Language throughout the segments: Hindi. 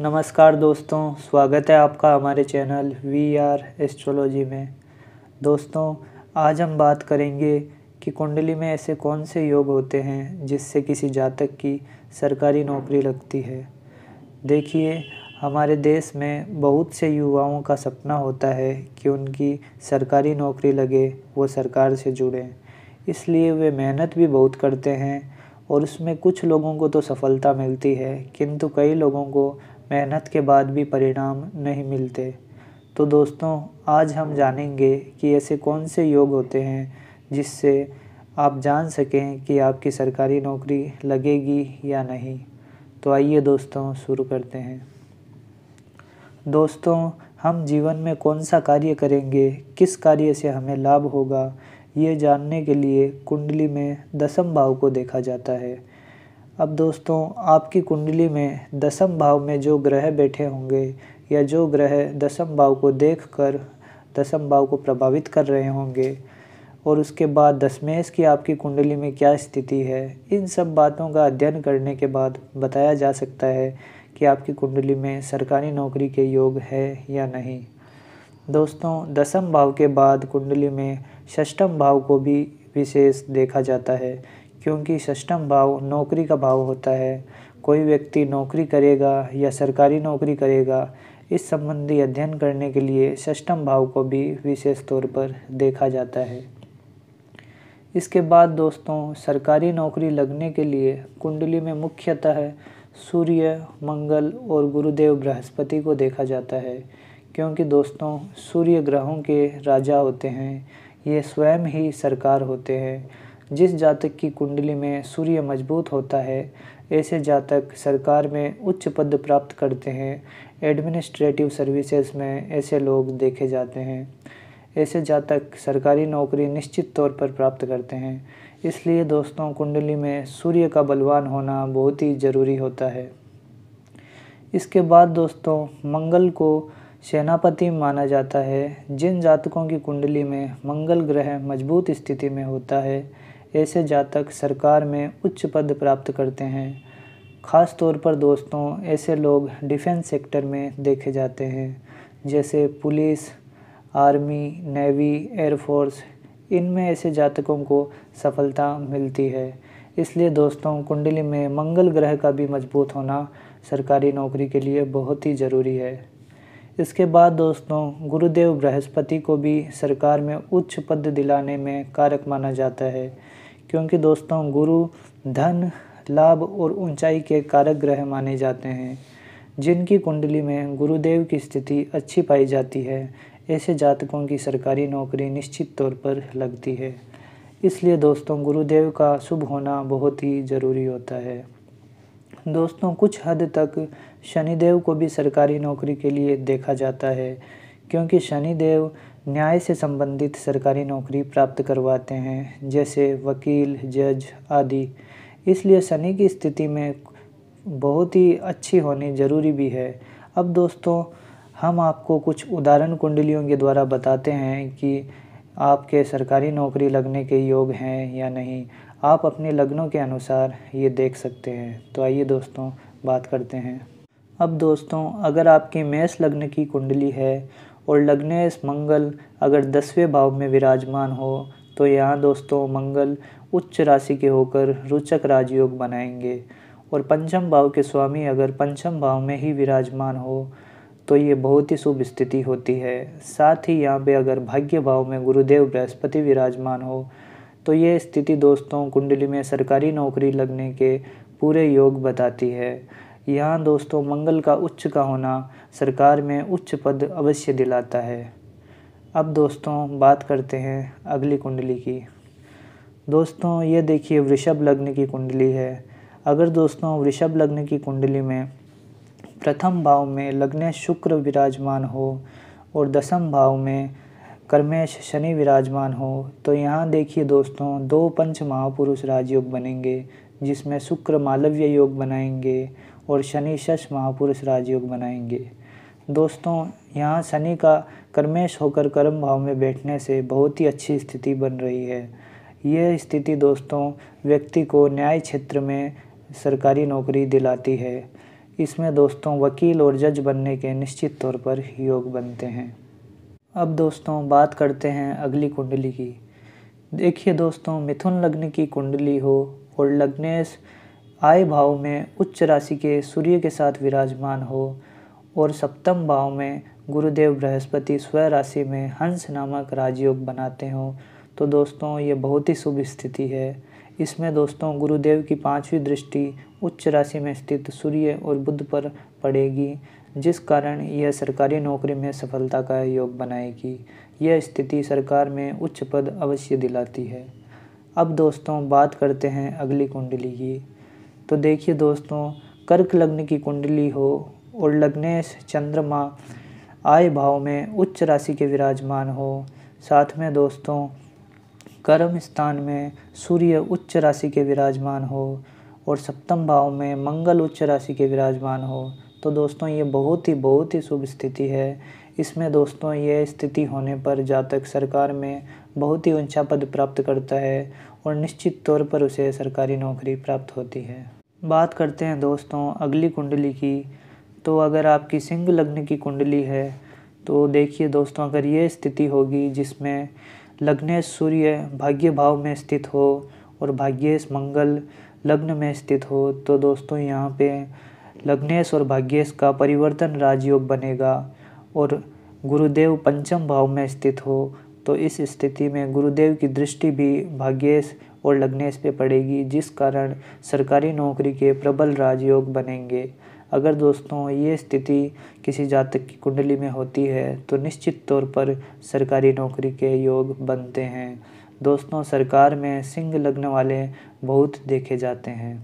नमस्कार दोस्तों स्वागत है आपका हमारे चैनल वी आर एस्ट्रोलॉजी में दोस्तों आज हम बात करेंगे कि कुंडली में ऐसे कौन से योग होते हैं जिससे किसी जातक की सरकारी नौकरी लगती है देखिए हमारे देश में बहुत से युवाओं का सपना होता है कि उनकी सरकारी नौकरी लगे वो सरकार से जुड़ें इसलिए वे मेहनत भी बहुत करते हैं और उसमें कुछ लोगों को तो सफलता मिलती है किंतु कई लोगों को मेहनत के बाद भी परिणाम नहीं मिलते तो दोस्तों आज हम जानेंगे कि ऐसे कौन से योग होते हैं जिससे आप जान सकें कि आपकी सरकारी नौकरी लगेगी या नहीं तो आइए दोस्तों शुरू करते हैं दोस्तों हम जीवन में कौन सा कार्य करेंगे किस कार्य से हमें लाभ होगा ये जानने के लिए कुंडली में दसम भाव को देखा जाता है अब दोस्तों आपकी कुंडली में दसम भाव में जो ग्रह बैठे होंगे या जो ग्रह दसम भाव को देखकर दसम भाव को प्रभावित कर रहे होंगे और उसके बाद दसमेश की आपकी कुंडली में क्या स्थिति है इन सब बातों का अध्ययन करने के बाद बताया जा सकता है कि आपकी कुंडली में सरकारी नौकरी के योग है या नहीं दोस्तों दसम भाव के बाद कुंडली में षष्टम भाव को भी विशेष देखा जाता है क्योंकि सष्टम भाव नौकरी का भाव होता है कोई व्यक्ति नौकरी करेगा या सरकारी नौकरी करेगा इस संबंधी अध्ययन करने के लिए सष्टम भाव को भी विशेष तौर पर देखा जाता है इसके बाद दोस्तों सरकारी नौकरी लगने के लिए कुंडली में मुख्यतः सूर्य मंगल और गुरुदेव बृहस्पति को देखा जाता है क्योंकि दोस्तों सूर्य ग्रहों के राजा होते हैं ये स्वयं ही सरकार होते हैं जिस जातक की कुंडली में सूर्य मजबूत होता है ऐसे जातक सरकार में उच्च पद प्राप्त करते हैं एडमिनिस्ट्रेटिव सर्विसेज में ऐसे लोग देखे जाते हैं ऐसे जातक सरकारी नौकरी निश्चित तौर पर प्राप्त करते हैं इसलिए दोस्तों कुंडली में सूर्य का बलवान होना बहुत ही ज़रूरी होता है इसके बाद दोस्तों मंगल को सेनापति माना जाता है जिन जातकों की कुंडली में मंगल ग्रह मजबूत स्थिति में होता है ऐसे जातक सरकार में उच्च पद प्राप्त करते हैं ख़ास तौर पर दोस्तों ऐसे लोग डिफेंस सेक्टर में देखे जाते हैं जैसे पुलिस आर्मी नेवी एयरफोर्स इनमें ऐसे जातकों को सफलता मिलती है इसलिए दोस्तों कुंडली में मंगल ग्रह का भी मजबूत होना सरकारी नौकरी के लिए बहुत ही ज़रूरी है इसके बाद दोस्तों गुरुदेव बृहस्पति को भी सरकार में उच्च पद दिलाने में कारक माना जाता है क्योंकि दोस्तों गुरु धन लाभ और ऊंचाई के कारक ग्रह माने जाते हैं जिनकी कुंडली में गुरुदेव की स्थिति अच्छी पाई जाती है ऐसे जातकों की सरकारी नौकरी निश्चित तौर पर लगती है इसलिए दोस्तों गुरुदेव का शुभ होना बहुत ही ज़रूरी होता है दोस्तों कुछ हद तक शनिदेव को भी सरकारी नौकरी के लिए देखा जाता है क्योंकि शनिदेव न्याय से संबंधित सरकारी नौकरी प्राप्त करवाते हैं जैसे वकील जज आदि इसलिए शनि की स्थिति में बहुत ही अच्छी होनी ज़रूरी भी है अब दोस्तों हम आपको कुछ उदाहरण कुंडलियों के द्वारा बताते हैं कि आपके सरकारी नौकरी लगने के योग हैं या नहीं आप अपने लग्नों के अनुसार ये देख सकते हैं तो आइए दोस्तों बात करते हैं अब दोस्तों अगर आपके मेष लग्न की कुंडली है और लग्नेश मंगल अगर दसवें भाव में विराजमान हो तो यहाँ दोस्तों मंगल उच्च राशि के होकर रुचक राजयोग बनाएंगे और पंचम भाव के स्वामी अगर पंचम भाव में ही विराजमान हो तो ये बहुत ही शुभ स्थिति होती है साथ ही यहाँ पे अगर भाग्य भाव में गुरुदेव बृहस्पति विराजमान हो तो ये स्थिति दोस्तों कुंडली में सरकारी नौकरी लगने के पूरे योग बताती है यहाँ दोस्तों मंगल का उच्च का होना सरकार में उच्च पद अवश्य दिलाता है अब दोस्तों बात करते हैं अगली कुंडली की दोस्तों ये देखिए वृषभ लग्न की कुंडली है अगर दोस्तों वृषभ लग्न की कुंडली में प्रथम भाव में लग्न शुक्र विराजमान हो और दसम भाव में कर्मेश शनि विराजमान हो तो यहाँ देखिए दोस्तों दो पंच महापुरुष राजयोग बनेंगे जिसमें शुक्र मालव्य योग बनाएंगे और शनि शश महापुरुष राजयोग बनाएंगे दोस्तों यहाँ शनि का कर्मेश होकर कर्म भाव में बैठने से बहुत ही अच्छी स्थिति बन रही है यह स्थिति दोस्तों व्यक्ति को न्याय क्षेत्र में सरकारी नौकरी दिलाती है इसमें दोस्तों वकील और जज बनने के निश्चित तौर पर योग बनते हैं अब दोस्तों बात करते हैं अगली कुंडली की देखिए दोस्तों मिथुन लग्न की कुंडली हो और लग्नेश आय भाव में उच्च राशि के सूर्य के साथ विराजमान हो और सप्तम भाव में गुरुदेव बृहस्पति स्व राशि में हंस नामक राजयोग बनाते हों तो दोस्तों ये बहुत ही शुभ स्थिति है इसमें दोस्तों गुरुदेव की पांचवी दृष्टि उच्च राशि में स्थित सूर्य और बुद्ध पर पड़ेगी जिस कारण यह सरकारी नौकरी में सफलता का योग बनाएगी यह स्थिति सरकार में उच्च पद अवश्य दिलाती है अब दोस्तों बात करते हैं अगली कुंडली की तो देखिए दोस्तों कर्क लग्न की कुंडली हो और लग्नेश चंद्रमा आय भाव में उच्च राशि के विराजमान हो साथ में दोस्तों कर्म स्थान में सूर्य उच्च राशि के विराजमान हो और सप्तम भाव में मंगल उच्च राशि के विराजमान हो तो दोस्तों ये बहुत ही बहुत ही शुभ स्थिति है इसमें दोस्तों ये स्थिति होने पर जातक सरकार में बहुत ही ऊंचा पद प्राप्त करता है और निश्चित तौर पर उसे सरकारी नौकरी प्राप्त होती है बात करते हैं दोस्तों अगली कुंडली की तो अगर आपकी सिंह लग्न की कुंडली है तो देखिए दोस्तों अगर ये स्थिति होगी जिसमें लग्नेश सूर्य भाग्य भाव में स्थित हो और भाग्येश मंगल लग्न में स्थित हो तो दोस्तों यहाँ पे लग्नेश और भाग्येश का परिवर्तन राजयोग बनेगा और गुरुदेव पंचम भाव में स्थित हो तो इस स्थिति में गुरुदेव की दृष्टि भी भाग्येश और लगने इस पर पड़ेगी जिस कारण सरकारी नौकरी के प्रबल राजयोग बनेंगे अगर दोस्तों ये स्थिति किसी जातक की कुंडली में होती है तो निश्चित तौर पर सरकारी नौकरी के योग बनते हैं दोस्तों सरकार में सिंह लग्न वाले बहुत देखे जाते हैं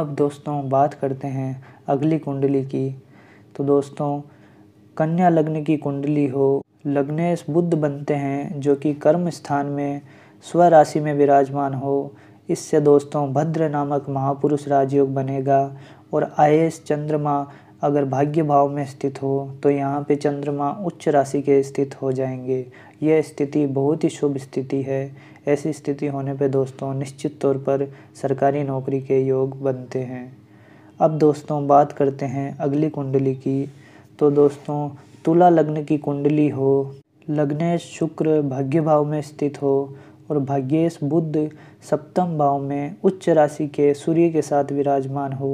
अब दोस्तों बात करते हैं अगली कुंडली की तो दोस्तों कन्या लग्न की कुंडली हो लग्नेश बुद्ध बनते हैं जो कि कर्म स्थान में स्वराशि में विराजमान हो इससे दोस्तों भद्र नामक महापुरुष राजयोग बनेगा और आयस चंद्रमा अगर भाग्य भाव में स्थित हो तो यहाँ पे चंद्रमा उच्च राशि के स्थित हो जाएंगे यह स्थिति बहुत ही शुभ स्थिति है ऐसी स्थिति होने पे दोस्तों निश्चित तौर पर सरकारी नौकरी के योग बनते हैं अब दोस्तों बात करते हैं अगली कुंडली की तो दोस्तों तुला लग्न की कुंडली हो लग्नेश शुक्र भाग्य भाव में स्थित हो और भाग्येश बुद्ध सप्तम भाव में उच्च राशि के सूर्य के साथ विराजमान हो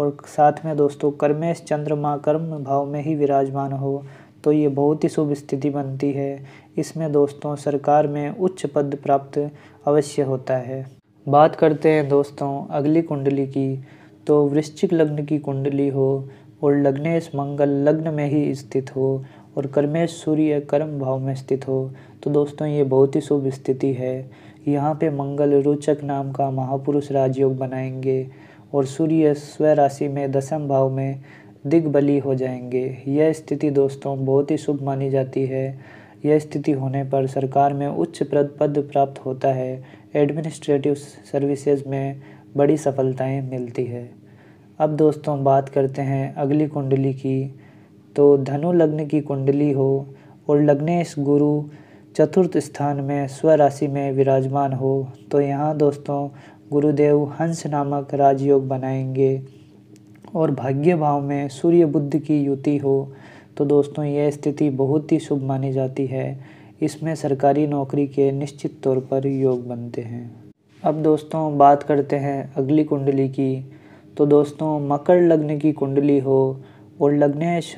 और साथ में दोस्तों कर्मेश चंद्रमा कर्म भाव में ही विराजमान हो तो ये बहुत ही शुभ स्थिति बनती है इसमें दोस्तों सरकार में उच्च पद प्राप्त अवश्य होता है बात करते हैं दोस्तों अगली कुंडली की तो वृश्चिक लग्न की कुंडली हो और लग्नेश मंगल लग्न में ही स्थित हो और कर्मेश सूर्य कर्म भाव में स्थित हो तो दोस्तों ये बहुत ही शुभ स्थिति है यहाँ पे मंगल रोचक नाम का महापुरुष राजयोग बनाएंगे और सूर्य स्व राशि में दशम भाव में दिग्बली हो जाएंगे यह स्थिति दोस्तों बहुत ही शुभ मानी जाती है यह स्थिति होने पर सरकार में उच्च पद प्राप्त होता है एडमिनिस्ट्रेटिव सर्विसेज में बड़ी सफलताएं मिलती है अब दोस्तों बात करते हैं अगली कुंडली की तो धनु लग्न की कुंडली हो और लग्नेश गुरु चतुर्थ स्थान में स्वराशि में विराजमान हो तो यहाँ दोस्तों गुरुदेव हंस नामक राजयोग बनाएंगे और भाग्य भाव में सूर्य बुद्ध की युति हो तो दोस्तों यह स्थिति बहुत ही शुभ मानी जाती है इसमें सरकारी नौकरी के निश्चित तौर पर योग बनते हैं अब दोस्तों बात करते हैं अगली कुंडली की तो दोस्तों मकर लग्न की कुंडली हो और लग्नेश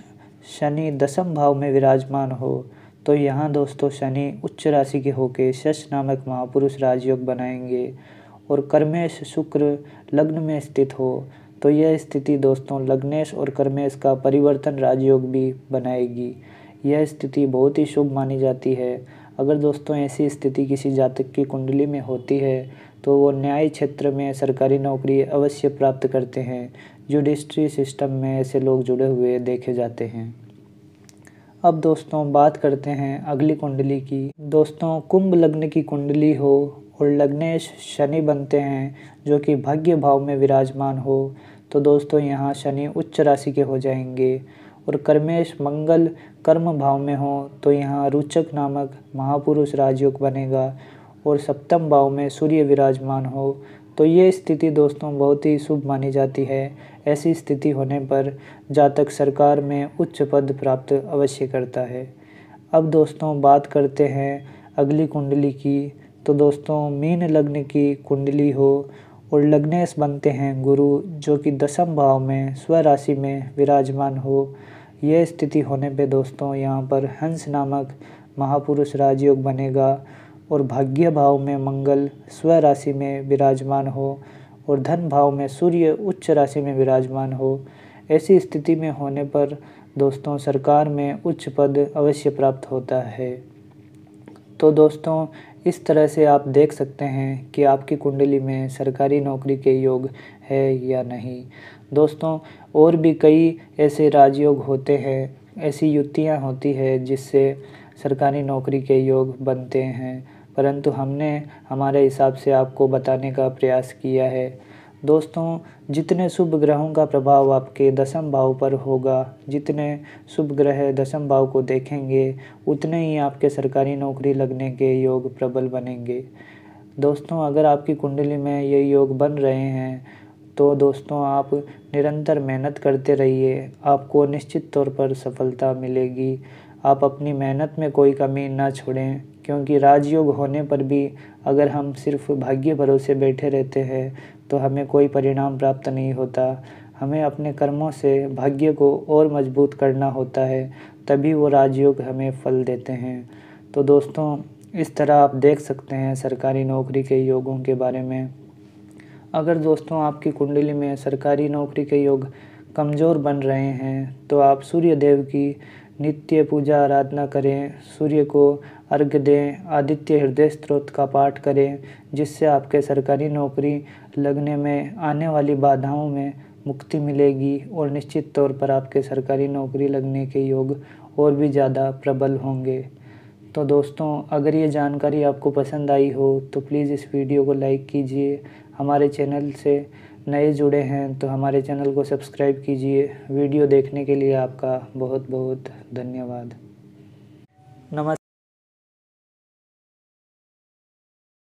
शनि दसम भाव में विराजमान हो तो यहाँ दोस्तों शनि उच्च राशि के होके शश नामक महापुरुष राजयोग बनाएंगे और कर्मेश शुक्र लग्न में स्थित हो तो यह स्थिति दोस्तों लग्नेश और कर्मेश का परिवर्तन राजयोग भी बनाएगी यह स्थिति बहुत ही शुभ मानी जाती है अगर दोस्तों ऐसी स्थिति किसी जातक की कुंडली में होती है तो वो न्याय क्षेत्र में सरकारी नौकरी अवश्य प्राप्त करते हैं जुडिस्ट्री सिस्टम में ऐसे लोग जुड़े हुए देखे जाते हैं अब दोस्तों बात करते हैं अगली कुंडली की दोस्तों कुंभ लग्न की कुंडली हो और लग्नेश शनि बनते हैं जो कि भाग्य भाव में विराजमान हो तो दोस्तों यहाँ शनि उच्च राशि के हो जाएंगे और कर्मेश मंगल कर्म भाव में हो तो यहाँ रुचक नामक महापुरुष राजयोग बनेगा और सप्तम भाव में सूर्य विराजमान हो तो ये स्थिति दोस्तों बहुत ही शुभ मानी जाती है ऐसी स्थिति होने पर जातक सरकार में उच्च पद प्राप्त अवश्य करता है अब दोस्तों बात करते हैं अगली कुंडली की तो दोस्तों मीन लग्न की कुंडली हो और लग्नेश बनते हैं गुरु जो कि दशम भाव में स्वराशि में विराजमान हो यह स्थिति होने पे दोस्तों यहाँ पर हंस नामक महापुरुष राजयोग बनेगा और भाग्य भाव में मंगल स्व राशि में विराजमान हो और धन भाव में सूर्य उच्च राशि में विराजमान हो ऐसी स्थिति में होने पर दोस्तों सरकार में उच्च पद अवश्य प्राप्त होता है तो दोस्तों इस तरह से आप देख सकते हैं कि आपकी कुंडली में सरकारी नौकरी के योग है या नहीं दोस्तों और भी कई ऐसे राजयोग होते हैं ऐसी युतियाँ होती है जिससे सरकारी नौकरी के योग बनते हैं परंतु हमने हमारे हिसाब से आपको बताने का प्रयास किया है दोस्तों जितने शुभ ग्रहों का प्रभाव आपके दशम भाव पर होगा जितने शुभ ग्रह दशम भाव को देखेंगे उतने ही आपके सरकारी नौकरी लगने के योग प्रबल बनेंगे दोस्तों अगर आपकी कुंडली में ये योग बन रहे हैं तो दोस्तों आप निरंतर मेहनत करते रहिए आपको निश्चित तौर पर सफलता मिलेगी आप अपनी मेहनत में कोई कमी ना छोड़ें क्योंकि राजयोग होने पर भी अगर हम सिर्फ भाग्य भरोसे बैठे रहते हैं तो हमें कोई परिणाम प्राप्त नहीं होता हमें अपने कर्मों से भाग्य को और मजबूत करना होता है तभी वो राजयोग हमें फल देते हैं तो दोस्तों इस तरह आप देख सकते हैं सरकारी नौकरी के योगों के बारे में अगर दोस्तों आपकी कुंडली में सरकारी नौकरी के योग कमज़ोर बन रहे हैं तो आप सूर्यदेव की नित्य पूजा आराधना करें सूर्य को अर्घ्य दें आदित्य हृदय स्त्रोत का पाठ करें जिससे आपके सरकारी नौकरी लगने में आने वाली बाधाओं में मुक्ति मिलेगी और निश्चित तौर पर आपके सरकारी नौकरी लगने के योग और भी ज़्यादा प्रबल होंगे तो दोस्तों अगर ये जानकारी आपको पसंद आई हो तो प्लीज़ इस वीडियो को लाइक कीजिए हमारे चैनल से नए जुड़े हैं तो हमारे चैनल को सब्सक्राइब कीजिए वीडियो देखने के लिए आपका बहुत बहुत धन्यवाद नमस्कार